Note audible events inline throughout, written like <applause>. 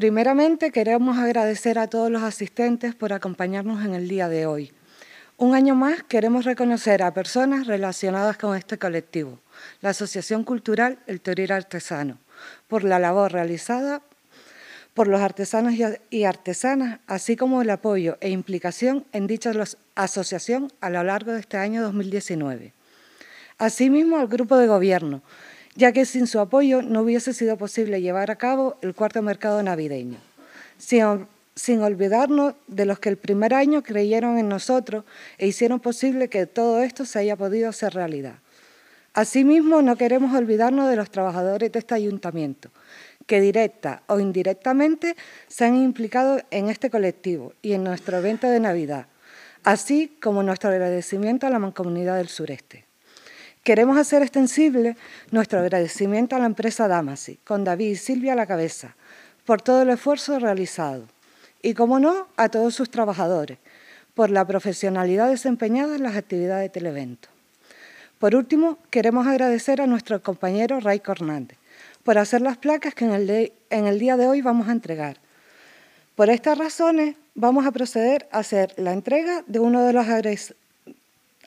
Primeramente queremos agradecer a todos los asistentes por acompañarnos en el día de hoy. Un año más queremos reconocer a personas relacionadas con este colectivo, la Asociación Cultural El Teoría Artesano, por la labor realizada por los artesanos y artesanas, así como el apoyo e implicación en dicha asociación a lo largo de este año 2019. Asimismo, al Grupo de Gobierno, ya que sin su apoyo no hubiese sido posible llevar a cabo el cuarto mercado navideño. Sin, olvidarnos de los que el primer año creyeron en nosotros e hicieron posible que todo esto se haya podido hacer realidad. Asimismo, no queremos olvidarnos de los trabajadores de este ayuntamiento, que directa o indirectamente se han implicado en este colectivo y en nuestro evento de Navidad, así como nuestro agradecimiento a la Mancomunidad del Sureste. Queremos hacer extensible nuestro agradecimiento a la empresa Damasi, con David y Silvia a la cabeza, por todo el esfuerzo realizado. Y, como no, a todos sus trabajadores, por la profesionalidad desempeñada en las actividades de televento. Por último, queremos agradecer a nuestro compañero Ray Hernández por hacer las placas que en el, en el día de hoy vamos a entregar. Por estas razones, vamos a proceder a hacer la entrega de uno de los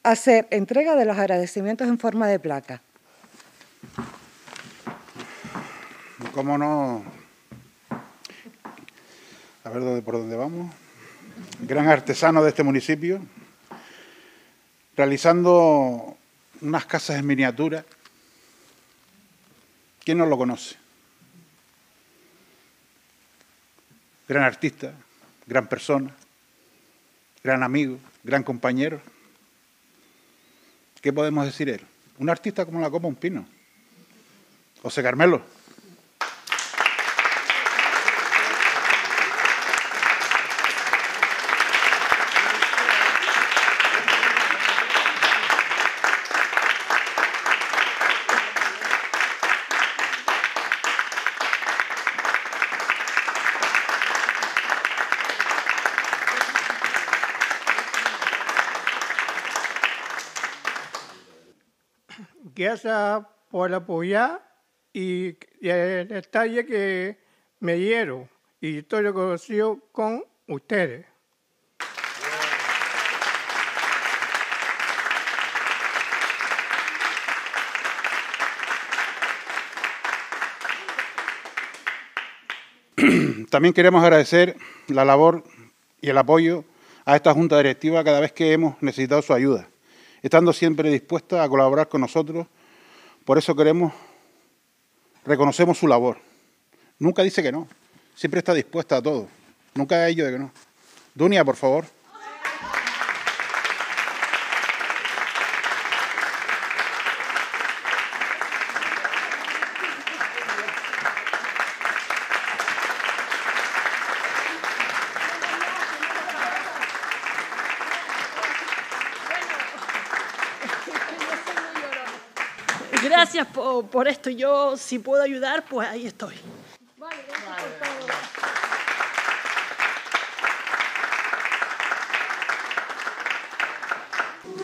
hacer entrega de los agradecimientos en forma de placa. ¿Cómo no? A ver por dónde vamos. Gran artesano de este municipio, realizando unas casas en miniatura. ¿Quién no lo conoce? Gran artista, gran persona, gran amigo, gran compañero. ¿Qué podemos decir él? Un artista como la copa un pino. José Carmelo. gracias por apoyar y, el detalle que me dieron. Y estoy reconocido con ustedes. <clears throat> También queremos agradecer la labor y el apoyo a esta Junta Directiva cada vez que hemos necesitado su ayuda estando siempre dispuesta a colaborar con nosotros. Por eso queremos, reconocemos su labor. Nunca dice que no, siempre está dispuesta a todo. Nunca ha ello de que no. Dunia, por favor. gracias por, esto. Yo, si puedo ayudar, pues ahí estoy.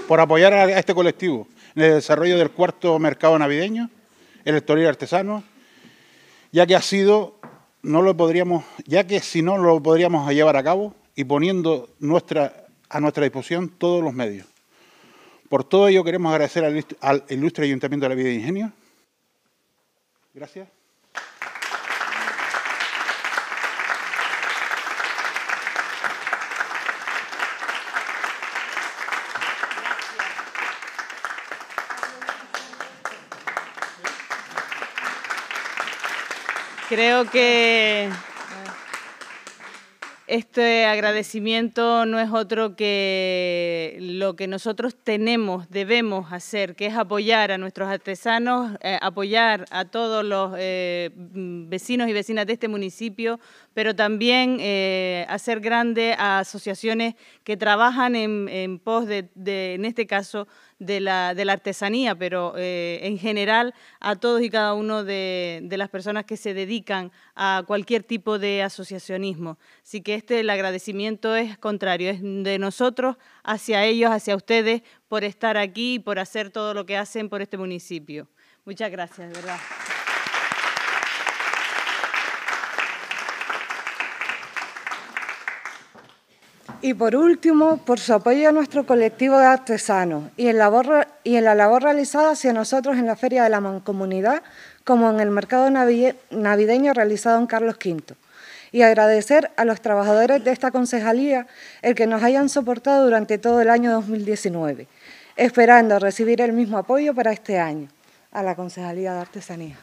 por apoyar a este colectivo en el desarrollo del cuarto mercado navideño, el y artesano, ya que ha sido, no lo podríamos, ya que si no lo podríamos llevar a cabo y poniendo nuestra, a nuestra disposición todos los medios. Por todo ello queremos agradecer al, ilustre Ayuntamiento de la Vida de Ingenio. Gracias. Creo que este agradecimiento no es otro que lo que nosotros tenemos, debemos hacer, que es apoyar a nuestros artesanos, eh, apoyar a todos los eh, vecinos y vecinas de este municipio, pero también eh, hacer grande a asociaciones que trabajan en, pos de, en este caso, de la, de la artesanía, pero eh, en general a todos y cada uno de, las personas que se dedican a cualquier tipo de asociacionismo. Así que este, el agradecimiento es contrario, es de nosotros hacia ellos, hacia ustedes, por estar aquí, y por hacer todo lo que hacen por este municipio. Muchas gracias, de verdad. Y por último, por su apoyo a nuestro colectivo de artesanos y en, la labor realizada hacia nosotros en la Feria de la Mancomunidad, como en el mercado navideño realizado en Carlos V. Y agradecer a los trabajadores de esta concejalía el que nos hayan soportado durante todo el año 2019, esperando recibir el mismo apoyo para este año a la Concejalía de Artesanía.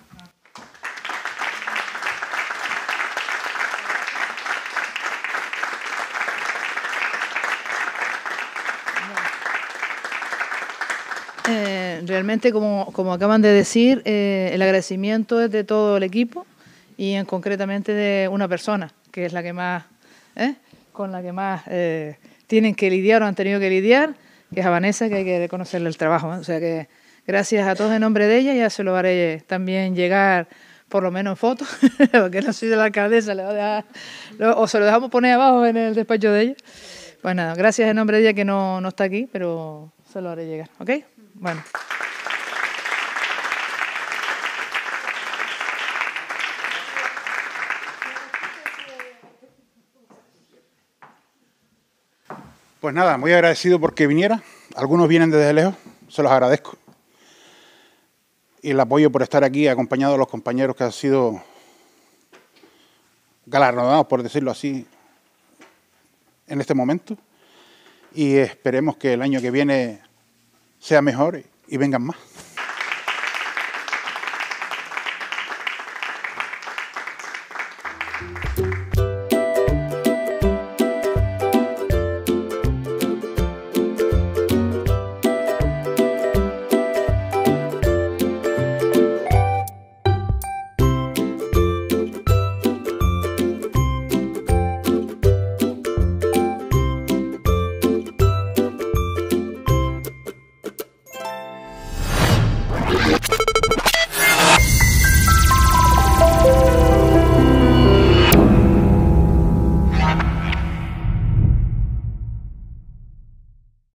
Eh, realmente, como, acaban de decir, eh, el agradecimiento es de todo el equipo y en concretamente de una persona, que es la que más, eh, con la que más tienen que lidiar o han tenido que lidiar, que es a Vanessa, que hay que reconocerle el trabajo. O sea que gracias a todos en nombre de ella, ya se lo haré también llegar por lo menos en foto, <laughs> porque no soy de la alcaldesa, o se lo dejamos poner abajo en el despacho de ella. Pues nada, gracias en nombre de ella que no, no está aquí, pero se lo haré llegar, ¿ok? Bueno. Pues nada, muy agradecido porque viniera. Algunos vienen desde lejos, se los agradezco. Y el apoyo por estar aquí acompañado de los compañeros que han sido galardonados, por decirlo así, en este momento. Y esperemos que el año que viene sea mejor y vengan más.